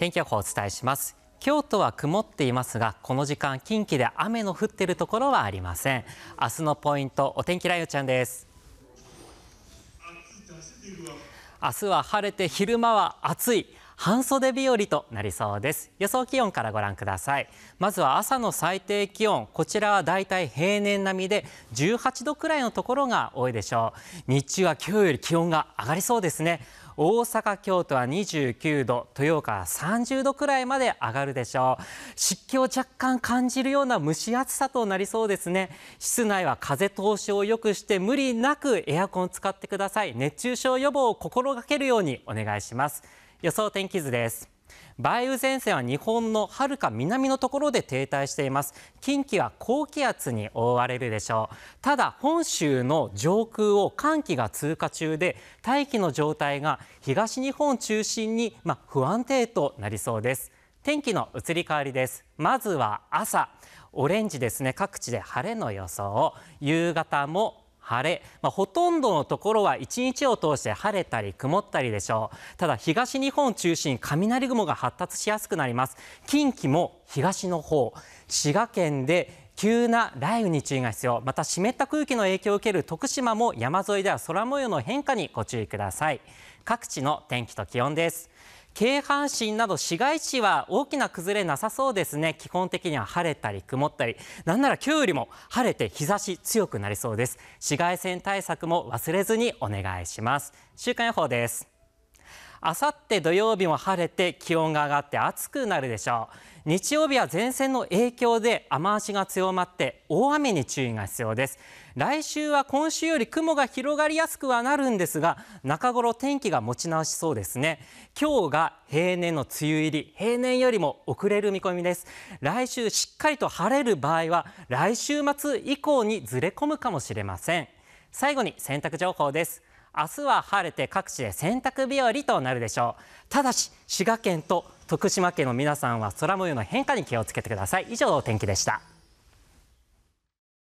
天気予報をお伝えします京都は曇っていますがこの時間近畿で雨の降っているところはありません明日のポイントお天気ライオちゃんです明日は晴れて昼間は暑い半袖日和となりそうです予想気温からご覧くださいまずは朝の最低気温こちらはだいたい平年並みで18度くらいのところが多いでしょう日中は今日より気温が上がりそうですね大阪、京都は29度、豊岡は30度くらいまで上がるでしょう。湿気を若干感じるような蒸し暑さとなりそうですね。室内は風通しを良くして無理なくエアコンを使ってください。熱中症予防を心がけるようにお願いします。予想天気図です。梅雨前線は日本のはるか南のところで停滞しています近畿は高気圧に覆われるでしょうただ本州の上空を寒気が通過中で大気の状態が東日本中心に、ま、不安定となりそうです天気の移り変わりですまずは朝オレンジですね各地で晴れの予想夕方も晴れ、まあ、ほとんどのところは一日を通して晴れたり曇ったりでしょうただ東日本中心雷雲が発達しやすくなります近畿も東の方滋賀県で急な雷雨に注意が必要また湿った空気の影響を受ける徳島も山沿いでは空模様の変化にご注意ください各地の天気と気温です京阪神など市街地は大きな崩れなさそうですね基本的には晴れたり曇ったりなんなら今日よりも晴れて日差し強くなりそうです紫外線対策も忘れずにお願いします週間予報ですあさって土曜日も晴れて気温が上がって暑くなるでしょう日曜日は前線の影響で雨足が強まって大雨に注意が必要です来週は今週より雲が広がりやすくはなるんですが中頃天気が持ち直しそうですね今日が平年の梅雨入り平年よりも遅れる見込みです来週しっかりと晴れる場合は来週末以降にずれ込むかもしれません最後に洗濯情報です明日は晴れて各地で洗濯日和となるでしょうただし滋賀県と徳島県の皆さんは空模様の変化に気をつけてください以上お天気でした